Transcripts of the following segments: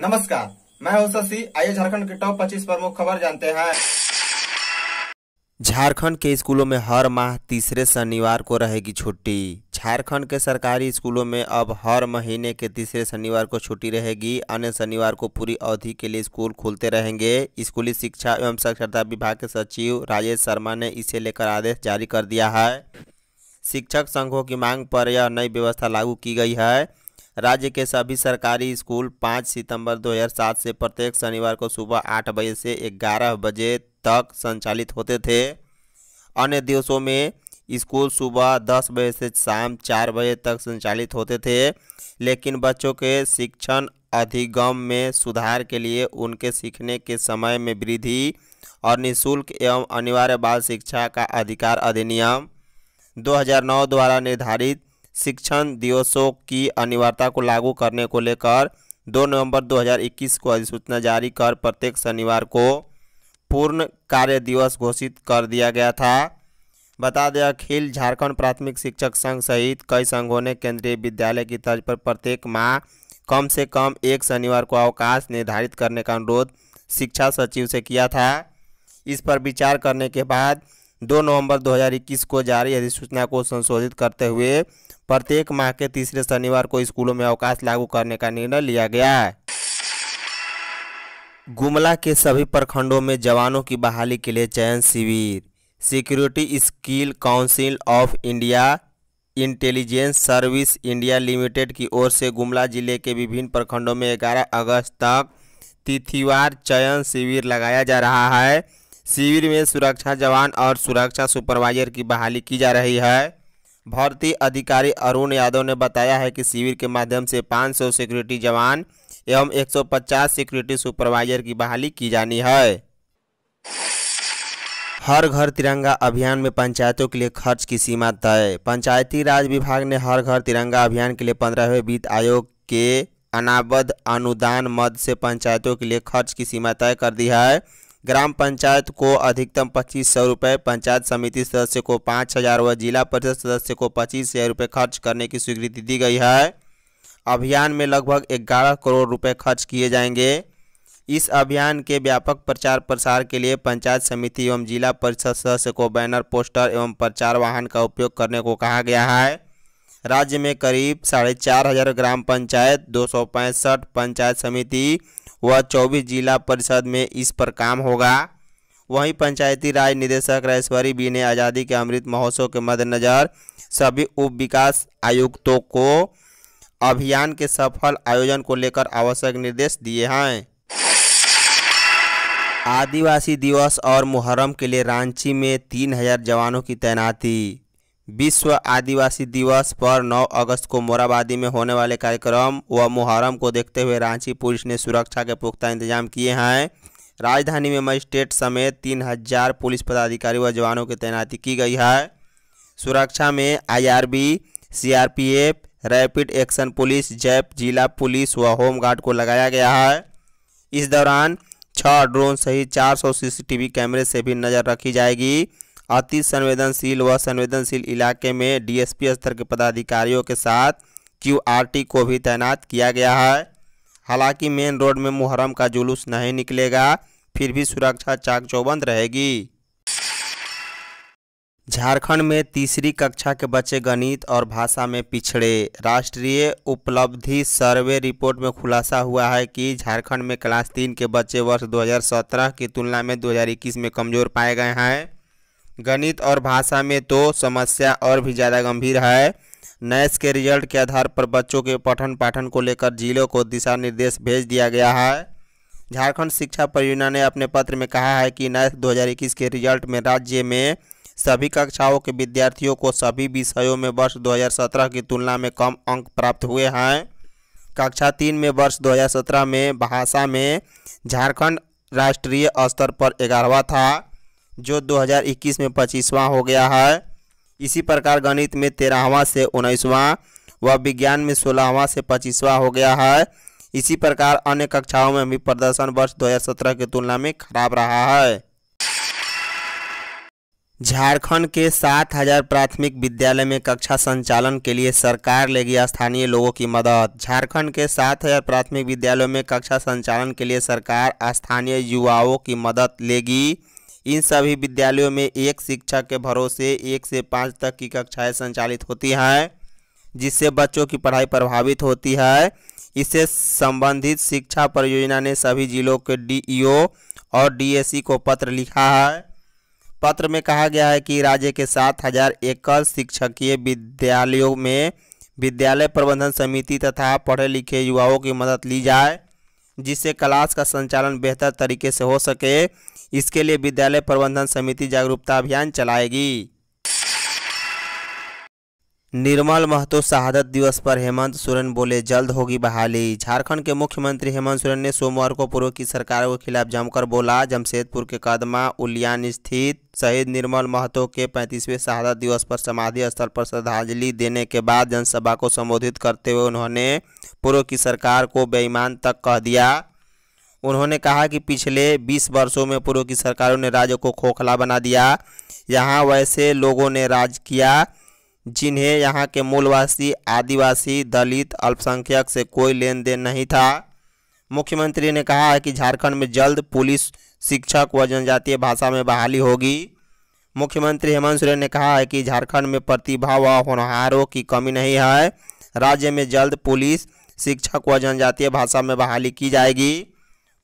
नमस्कार मैं हूं शशि आइए झारखंड के टॉप 25 प्रमुख खबर जानते हैं झारखंड के स्कूलों में हर माह तीसरे शनिवार को रहेगी छुट्टी झारखंड के सरकारी स्कूलों में अब हर महीने के तीसरे शनिवार को छुट्टी रहेगी अन्य शनिवार को पूरी अवधि के लिए स्कूल खुलते रहेंगे स्कूली शिक्षा एवं साक्षरता विभाग के सचिव राजेश शर्मा ने इसे लेकर आदेश जारी कर दिया है शिक्षक संघों की मांग पर यह नई व्यवस्था लागू की गई है राज्य के सभी सरकारी स्कूल 5 सितंबर 2007 से प्रत्येक शनिवार को सुबह आठ बजे से ग्यारह बजे तक संचालित होते थे अन्य दिवसों में स्कूल सुबह दस बजे से शाम चार बजे तक संचालित होते थे लेकिन बच्चों के शिक्षण अधिगम में सुधार के लिए उनके सीखने के समय में वृद्धि और निशुल्क एवं अनिवार्य बाल शिक्षा का अधिकार अधिनियम 2009 द्वारा निर्धारित शिक्षण दिवसों की अनिवार्यता को लागू करने को लेकर 2 नवंबर 2021 को अधिसूचना जारी कर प्रत्येक शनिवार को पूर्ण कार्य दिवस घोषित कर दिया गया था बता दें अखिल झारखंड प्राथमिक शिक्षक संघ सहित कई संघों ने केंद्रीय विद्यालय की तर्ज पर प्रत्येक माह कम से कम एक शनिवार को अवकाश निर्धारित करने का अनुरोध शिक्षा सचिव से किया था इस पर विचार करने के बाद दो नवंबर 2021 को जारी अधिसूचना को संशोधित करते हुए प्रत्येक माह के तीसरे शनिवार को स्कूलों में अवकाश लागू करने का निर्णय लिया गया है गुमला के सभी प्रखंडों में जवानों की बहाली के लिए चयन शिविर security skill council of India intelligence service India limited की ओर से गुमला जिले के विभिन्न प्रखंडों में 11 अगस्त तक तिथिवार चयन शिविर लगाया जा रहा है शिविर में सुरक्षा जवान और सुरक्षा सुपरवाइजर की बहाली की जा रही है भर्ती अधिकारी अरुण यादव ने बताया है कि शिविर के माध्यम से 500 सिक्योरिटी जवान एवं 150 सिक्योरिटी सुपरवाइजर की बहाली की जानी है हर घर तिरंगा अभियान में पंचायतों के लिए खर्च की सीमा तय पंचायती राज विभाग ने हर घर तिरंगा अभियान के लिए पंद्रहवें वित्त आयोग के अनाबद्ध अनुदान मद से पंचायतों के लिए खर्च की सीमा तय कर दी है ग्राम पंचायत को अधिकतम पच्चीस सौ रुपये पंचायत समिति सदस्य को पाँच हज़ार व जिला परिषद सदस्य को पच्चीस हज़ार रुपये खर्च करने की स्वीकृति दी गई है अभियान में लगभग ग्यारह करोड़ रुपये खर्च किए जाएंगे इस अभियान के व्यापक प्रचार प्रसार के लिए पंचायत समिति एवं जिला परिषद सदस्य को बैनर पोस्टर एवं प्रचार वाहन का उपयोग करने को कहा गया है राज्य में करीब साढ़े चार हज़ार ग्राम पंचायत दो पंचायत समिति व चौबीस जिला परिषद में इस पर काम होगा वहीं पंचायती राज निदेशक रहेश्वरी बी ने आज़ादी के अमृत महोत्सव के मद्देनज़र सभी उप विकास आयुक्तों को अभियान के सफल आयोजन को लेकर आवश्यक निर्देश दिए हैं आदिवासी दिवस और मुहर्रम के लिए रांची में तीन हजार जवानों की तैनाती विश्व आदिवासी दिवस पर 9 अगस्त को मोराबादी में होने वाले कार्यक्रम व मुहर्रम को देखते हुए रांची पुलिस ने सुरक्षा के पुख्ता इंतजाम किए हैं राजधानी में मजिस्ट्रेट समेत तीन हजार पुलिस पदाधिकारी व जवानों की तैनाती की गई है सुरक्षा में IRB, CRPF, rapid action police JAP जिला पुलिस व होमगार्ड को लगाया गया है इस दौरान छः ड्रोन सहित चार सीसीटीवी कैमरे से भी नज़र रखी जाएगी अति संवेदनशील व संवेदनशील इलाके में डीएसपी स्तर के पदाधिकारियों के साथ क्यूआरटी को भी तैनात किया गया है हालांकि मेन रोड में मुहर्रम का जुलूस नहीं निकलेगा फिर भी सुरक्षा चाक चौबंद रहेगी झारखंड में तीसरी कक्षा के बच्चे गणित और भाषा में पिछड़े राष्ट्रीय उपलब्धि सर्वे रिपोर्ट में खुलासा हुआ है कि झारखंड में क्लास तीन के बच्चे वर्ष 2017 की तुलना में 2021 में कमजोर पाए गए हैं गणित और भाषा में तो समस्या और भी ज़्यादा गंभीर है नैस के रिजल्ट के आधार पर बच्चों के पठन पाठन को लेकर जिलों को दिशा निर्देश भेज दिया गया है झारखंड शिक्षा परियोजना ने अपने पत्र में कहा है कि नैस 2021 के रिजल्ट में राज्य में सभी कक्षाओं के विद्यार्थियों को सभी विषयों में वर्ष 2017 की तुलना में कम अंक प्राप्त हुए हैं कक्षा तीन में वर्ष 2017 में भाषा में झारखंड राष्ट्रीय स्तर पर ग्यारहवा था जो 2021 में पच्चीसवां हो गया है इसी प्रकार गणित में तेरहवा से उन्नीसवां व विज्ञान में सोलहवा से पच्चीसवां हो गया है इसी प्रकार अन्य कक्षाओं में भी प्रदर्शन वर्ष 2017 की तुलना में खराब रहा है झारखंड के 7000 प्राथमिक विद्यालय में कक्षा संचालन के लिए सरकार लेगी स्थानीय लोगों की मदद झारखंड के 7000 प्राथमिक विद्यालयों में कक्षा संचालन के लिए सरकार स्थानीय युवाओं की मदद लेगी इन सभी विद्यालयों में एक शिक्षक के भरोसे एक से पाँच तक की कक्षाएं संचालित होती हैं जिससे बच्चों की पढ़ाई प्रभावित होती है इससे संबंधित शिक्षा परियोजना ने सभी जिलों के डी और डी को पत्र लिखा है पत्र में कहा गया है कि राज्य के सात हजार एकल शिक्षकीय विद्यालयों में विद्यालय प्रबंधन समिति तथा पढ़े लिखे युवाओं की मदद ली जाए जिससे क्लास का संचालन बेहतर तरीके से हो सके इसके लिए विद्यालय प्रबंधन समिति जागरूकता अभियान चलाएगी निर्मल महतो शहादत दिवस पर हेमंत सोरेन बोले जल्द होगी बहाली झारखंड के मुख्यमंत्री हेमंत सोरेन ने सोमवार को पूर्व की सरकार के खिलाफ जमकर बोला जमशेदपुर के कदमा उलियान स्थित शहीद निर्मल महतो के 35वें शहादत दिवस पर समाधि स्थल पर श्रद्धांजलि देने के बाद जनसभा को संबोधित करते हुए उन्होंने पूर्व की सरकार को बेईमान तक कह दिया उन्होंने कहा कि पिछले बीस वर्षों में पूर्व की सरकारों ने राज्य को खोखला बना दिया यहाँ वैसे लोगों ने राज किया जिन्हें यहाँ के मूलवासी आदिवासी दलित अल्पसंख्यक से कोई लेन देन नहीं था मुख्यमंत्री ने कहा है कि झारखंड में जल्द पुलिस शिक्षक व जनजातीय भाषा में बहाली होगी मुख्यमंत्री हेमंत सोरेन ने कहा है कि झारखंड में प्रतिभा व होनहारों की कमी नहीं है राज्य में जल्द पुलिस शिक्षक व जनजातीय भाषा में बहाली की जाएगी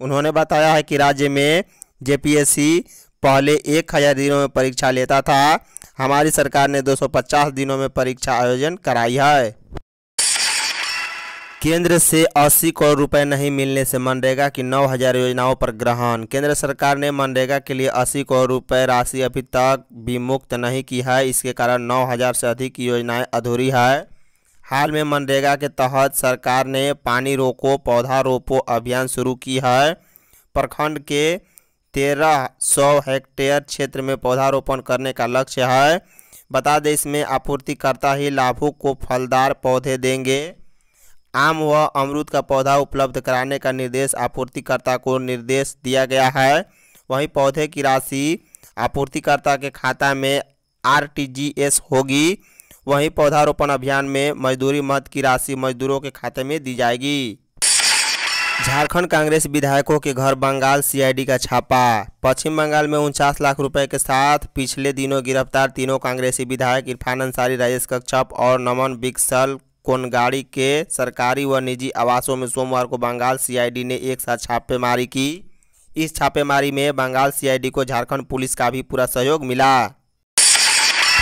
उन्होंने बताया है कि राज्य में जेपीएससी पहले एक हज़ार दिनों में परीक्षा लेता था हमारी सरकार ने 250 दिनों में परीक्षा आयोजन कराई है केंद्र से 80 करोड़ रुपए नहीं मिलने से मनरेगा की 9000 योजनाओं पर ग्रहण केंद्र सरकार ने मनरेगा के लिए 80 करोड़ रुपए राशि अभी तक भी मुक्त नहीं की है इसके कारण 9000 से अधिक योजनाएं अधूरी है हाल में मनरेगा के तहत सरकार ने पानी रोको पौधा रोपो अभियान शुरू की है प्रखंड के तेरह सौ हेक्टेयर क्षेत्र में पौधारोपण करने का लक्ष्य है बता दें इसमें आपूर्तिकर्ता ही लाभों को फलदार पौधे देंगे आम व अमरूद का पौधा उपलब्ध कराने का निर्देश आपूर्तिकर्ता को निर्देश दिया गया है वहीं पौधे की राशि आपूर्तिकर्ता के खाता में आरटीजीएस होगी वहीं पौधारोपण अभियान में मजदूरी मद की राशि मजदूरों के खाते में दी जाएगी झारखंड कांग्रेस विधायकों के घर बंगाल सीआईडी का छापा पश्चिम बंगाल में उनचास लाख रुपए के साथ पिछले दिनों गिरफ्तार तीनों कांग्रेसी विधायक इरफान अंसारी राजेश कक्षप और नमन बिक्सल कोनगाड़ी के सरकारी व निजी आवासों में सोमवार को बंगाल सीआईडी ने एक साथ छापेमारी की इस छापेमारी में बंगाल सीआईडी को झारखंड पुलिस का भी पूरा सहयोग मिला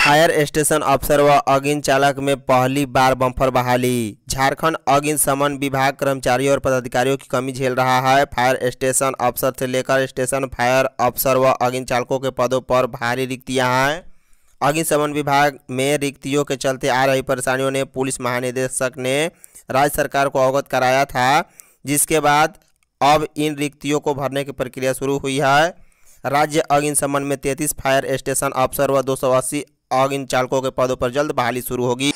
फायर स्टेशन अफसर व अग्न चालक में पहली बार बम्फर बहाली झारखंड अग्न समन विभाग कर्मचारियों और पदाधिकारियों की कमी झेल रहा है फायर स्टेशन अफसर से लेकर स्टेशन फायर अफसर व अग्न चालकों के पदों पर भारी रिक्तियां हैं अग्निशमन विभाग में रिक्तियों के चलते आ रही परेशानियों ने पुलिस महानिदेशक ने राज्य सरकार को अवगत कराया था जिसके बाद अब इन रिक्तियों को भरने की प्रक्रिया शुरू हुई है राज्य अग्निशमन में 33 फायर स्टेशन अफसर व 280 और इन चालकों के पदों पर जल्द बहाली शुरू होगी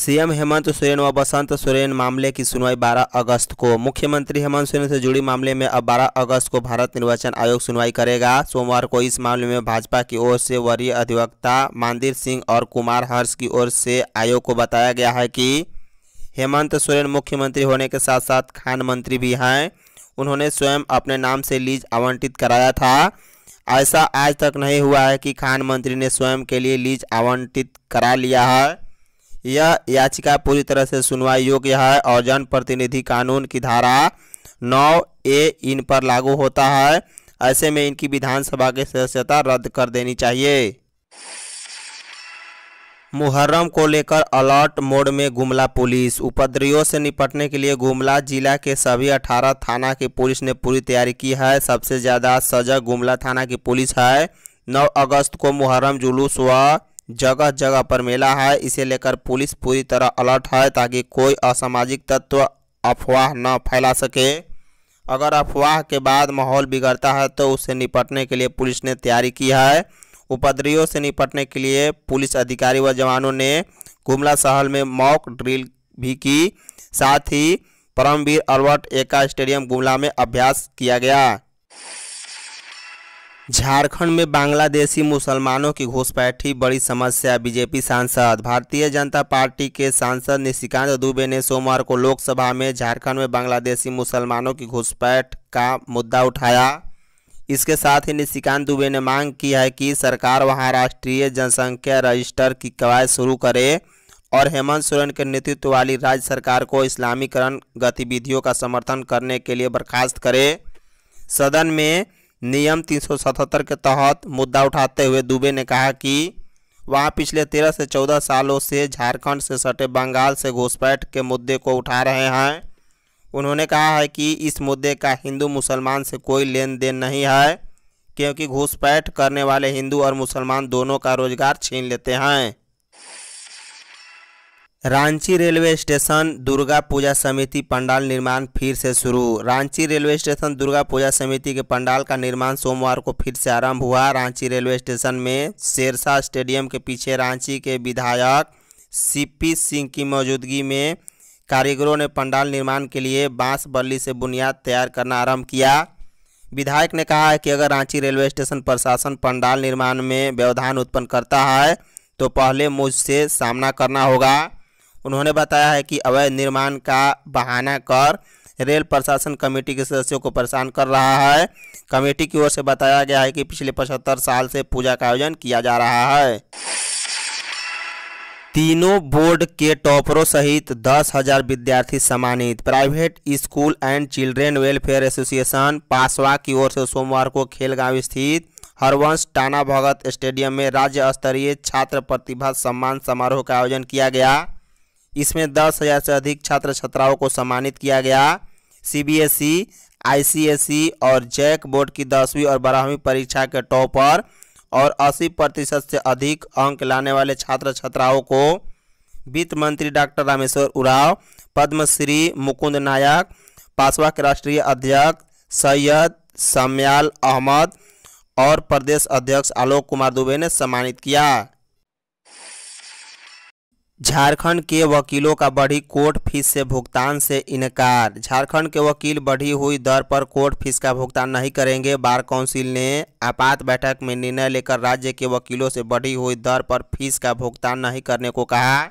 सीएम हेमंत सोरेन व बसंत सोरेन मामले की सुनवाई 12 अगस्त को मुख्यमंत्री हेमंत सोरेन से जुड़ी मामले में अब 12 अगस्त को भारत निर्वाचन आयोग सुनवाई करेगा सोमवार को इस मामले में भाजपा की ओर से वरीय अधिवक्ता मानदीर सिंह और कुमार हर्ष की ओर से आयोग को बताया गया है कि हेमंत सोरेन मुख्यमंत्री होने के साथ साथ खान मंत्री भी हैं उन्होंने स्वयं अपने नाम से लीज आवंटित कराया था ऐसा आज तक नहीं हुआ है कि खान मंत्री ने स्वयं के लिए लीज आवंटित करा लिया है यह याचिका पूरी तरह से सुनवाई योग्य है और जनप्रतिनिधि कानून की धारा नौ ए इन पर लागू होता है ऐसे में इनकी विधानसभा की सदस्यता रद्द कर देनी चाहिए मुहर्रम को लेकर अलर्ट मोड में गुमला पुलिस उपद्रवियों से निपटने के लिए गुमला जिला के सभी 18 थाना की पुलिस ने पूरी तैयारी की है सबसे ज़्यादा सजग गुमला थाना की पुलिस है 9 अगस्त को मुहर्रम जुलूस व जगह जगह पर मेला है इसे लेकर पुलिस पूरी तरह अलर्ट है ताकि कोई असामाजिक तत्व अफवाह न फैला सके अगर अफवाह के बाद माहौल बिगड़ता है तो उससे निपटने के लिए पुलिस ने तैयारी की है उपद्रवियों से निपटने के लिए पुलिस अधिकारी व जवानों ने गुमला शहर में मॉक ड्रिल भी की साथ ही परमवीर अलवर्ट एका स्टेडियम गुमला में अभ्यास किया गया झारखंड में बांग्लादेशी मुसलमानों की घुसपैठी बड़ी समस्या बीजेपी सांसद भारतीय जनता पार्टी के सांसद निशिकांत दुबे ने सोमवार को लोकसभा में झारखंड में बांग्लादेशी मुसलमानों की घुसपैठ का मुद्दा उठाया इसके साथ ही निशिकांत दुबे ने मांग की है कि सरकार वहां राष्ट्रीय जनसंख्या रजिस्टर की कवायद शुरू करे और हेमंत सोरेन के नेतृत्व वाली राज्य सरकार को इस्लामीकरण गतिविधियों का समर्थन करने के लिए बर्खास्त करे सदन में नियम 377 के तहत मुद्दा उठाते हुए दुबे ने कहा कि वहां पिछले 13 से 14 सालों से झारखंड से सटे बंगाल से घुसपैठ के मुद्दे को उठा रहे हैं उन्होंने कहा है कि इस मुद्दे का हिंदू मुसलमान से कोई लेन देन नहीं है क्योंकि घुसपैठ करने वाले हिंदू और मुसलमान दोनों का रोजगार छीन लेते हैं रांची रेलवे स्टेशन दुर्गा पूजा समिति पंडाल निर्माण फिर से शुरू रांची रेलवे स्टेशन दुर्गा पूजा समिति के पंडाल का निर्माण सोमवार को फिर से आरंभ हुआ रांची रेलवे स्टेशन में शेरशाह स्टेडियम के पीछे रांची के विधायक सीपी सिंह की मौजूदगी में कारीगरों ने पंडाल निर्माण के लिए बांस बल्ली से बुनियाद तैयार करना आरंभ किया विधायक ने कहा है कि अगर रांची रेलवे स्टेशन प्रशासन पंडाल निर्माण में व्यवधान उत्पन्न करता है तो पहले मुझसे सामना करना होगा उन्होंने बताया है कि अवैध निर्माण का बहाना कर रेल प्रशासन कमेटी के सदस्यों को परेशान कर रहा है कमेटी की ओर से बताया गया है कि पिछले पचहत्तर साल से पूजा का आयोजन किया जा रहा है तीनों बोर्ड के टॉपरों सहित दस हजार विद्यार्थी सम्मानित private school and children welfare association पासवा की ओर से सोमवार को खेलगांव स्थित हरवंश टाना भगत स्टेडियम में राज्य स्तरीय छात्र प्रतिभा सम्मान समारोह का आयोजन किया गया इसमें दस हजार से अधिक छात्र छात्राओं को सम्मानित किया गया सीबीएसई आईसीएसई और जैक बोर्ड की दसवीं और बारहवीं परीक्षा के टॉपर और 80 प्रतिशत से अधिक अंक लाने वाले छात्र छात्राओं को वित्त मंत्री डॉक्टर रामेश्वर उराव पद्मश्री मुकुंद नायक पासवा के राष्ट्रीय अध्यक्ष सैयद सम्याल अहमद और प्रदेश अध्यक्ष आलोक कुमार दुबे ने सम्मानित किया झारखंड के वकीलों का बढ़ी कोर्ट फीस से भुगतान से इनकार झारखंड के वकील बढ़ी हुई दर पर कोर्ट फीस का भुगतान नहीं करेंगे बार काउंसिल ने आपात बैठक में निर्णय लेकर राज्य के वकीलों से बढ़ी हुई दर पर फीस का भुगतान नहीं करने को कहा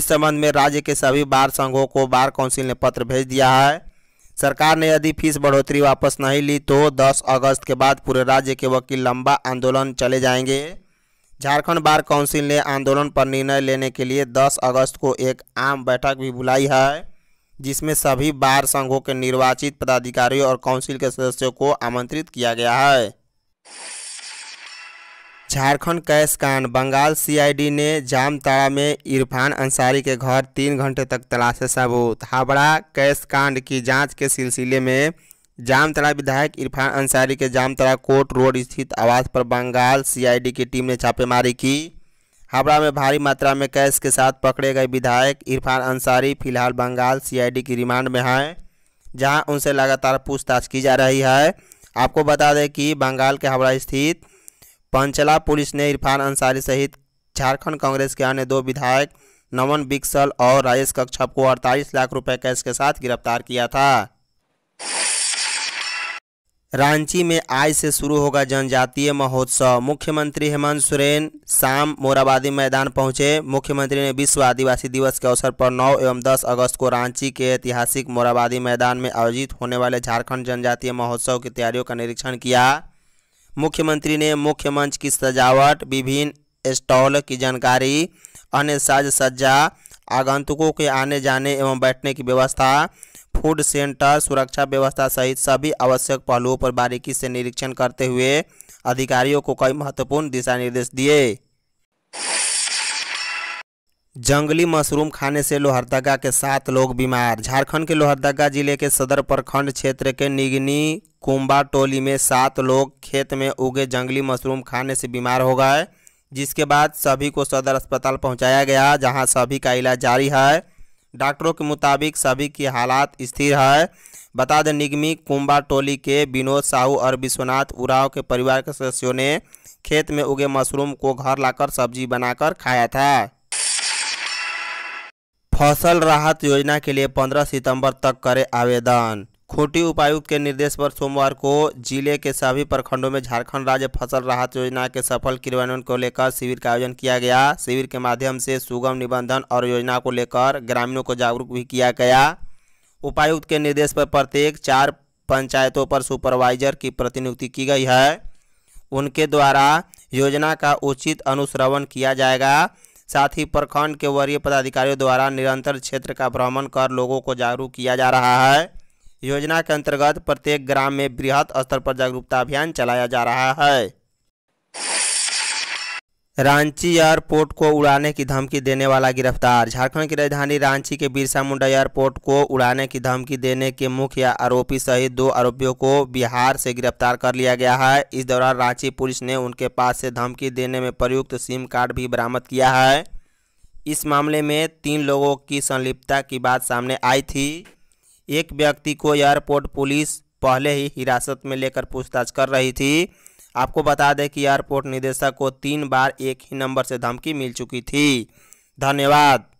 इस संबंध में राज्य के सभी बार संघों को बार काउंसिल ने पत्र भेज दिया है सरकार ने यदि फीस बढ़ोतरी वापस नहीं ली तो दस अगस्त के बाद पूरे राज्य के वकील लंबा आंदोलन चले जाएंगे झारखंड बार काउंसिल ने आंदोलन पर निर्णय लेने के लिए 10 अगस्त को एक आम बैठक भी बुलाई है जिसमें सभी बार संघों के निर्वाचित पदाधिकारियों और काउंसिल के सदस्यों को आमंत्रित किया गया है झारखंड कैश कांड बंगाल सीआईडी ने जामताड़ा में इरफान अंसारी के घर तीन घंटे तक तलाशे सबूत हावड़ा कैश कांड की जांच के सिलसिले में जामतला विधायक इरफान अंसारी के जामतला कोर्ट रोड स्थित आवास पर बंगाल सीआईडी की टीम ने छापेमारी की हावड़ा में भारी मात्रा में कैश के साथ पकड़े गए विधायक इरफान अंसारी फिलहाल बंगाल सीआईडी की रिमांड में हैं जहां उनसे लगातार पूछताछ की जा रही है आपको बता दें कि बंगाल के हावड़ा स्थित पंचला पुलिस ने इरफान अंसारी सहित झारखंड कांग्रेस के अन्य दो विधायक नमन बिक्सल और राजेश कक्षप को अड़तालीस लाख रुपये कैश के साथ गिरफ्तार किया था रांची में आज से शुरू होगा जनजातीय महोत्सव मुख्यमंत्री हेमंत सोरेन शाम मोराबादी मैदान पहुंचे मुख्यमंत्री ने विश्व आदिवासी दिवस के अवसर पर 9 एवं 10 अगस्त को रांची के ऐतिहासिक मोराबादी मैदान में आयोजित होने वाले झारखंड जनजातीय महोत्सव की तैयारियों का निरीक्षण किया मुख्यमंत्री ने मुख्य मंच की सजावट विभिन्न स्टॉल की जानकारी अन्य साज सज्जा आगंतुकों के आने जाने एवं बैठने की व्यवस्था फूड सेंटर सुरक्षा व्यवस्था सहित सभी आवश्यक पहलुओं पर बारीकी से निरीक्षण करते हुए अधिकारियों को कई महत्वपूर्ण दिशा निर्देश दिए जंगली मशरूम खाने से लोहरदगा के सात लोग बीमार झारखंड के लोहरदगा जिले के सदर प्रखंड क्षेत्र के निगनी कुंबा टोली में सात लोग खेत में उगे जंगली मशरूम खाने से बीमार हो गए जिसके बाद सभी को सदर अस्पताल पहुंचाया गया जहां सभी का इलाज जारी है डॉक्टरों के मुताबिक सभी की हालात स्थिर है बता दें निगमी कुंबा टोली के विनोद साहू और विश्वनाथ उराव के परिवार के सदस्यों ने खेत में उगे मशरूम को घर लाकर सब्जी बनाकर खाया था फसल राहत योजना के लिए 15 सितंबर तक करें आवेदन खूंटी उपायुक्त के निर्देश पर सोमवार को जिले के सभी प्रखंडों में झारखंड राज्य फसल राहत योजना के सफल क्रियान्वयन को लेकर शिविर का आयोजन किया गया शिविर के माध्यम से सुगम निबंधन और योजना को लेकर ग्रामीणों को जागरूक भी किया गया उपायुक्त के निर्देश पर प्रत्येक चार पंचायतों पर सुपरवाइजर की प्रतिनियुक्ति की गई है उनके द्वारा योजना का उचित अनुश्रवण किया जाएगा साथ ही प्रखंड के वरीय पदाधिकारियों द्वारा निरंतर क्षेत्र का भ्रमण कर लोगों को जागरूक किया जा रहा है योजना के अंतर्गत प्रत्येक ग्राम में वृहद स्तर पर जागरूकता अभियान चलाया जा रहा है रांची एयरपोर्ट को उड़ाने की धमकी देने वाला गिरफ्तार झारखंड की राजधानी रांची के बिरसा मुंडा एयरपोर्ट को उड़ाने की धमकी देने के मुख्य आरोपी सहित दो आरोपियों को बिहार से गिरफ्तार कर लिया गया है इस दौरान रांची पुलिस ने उनके पास से धमकी देने में प्रयुक्त सिम कार्ड भी बरामद किया है इस मामले में तीन लोगों की संलिप्तता की बात सामने आई थी एक व्यक्ति को एयरपोर्ट पुलिस पहले ही हिरासत में लेकर पूछताछ कर रही थी आपको बता दें कि एयरपोर्ट निदेशक को तीन बार एक ही नंबर से धमकी मिल चुकी थी धन्यवाद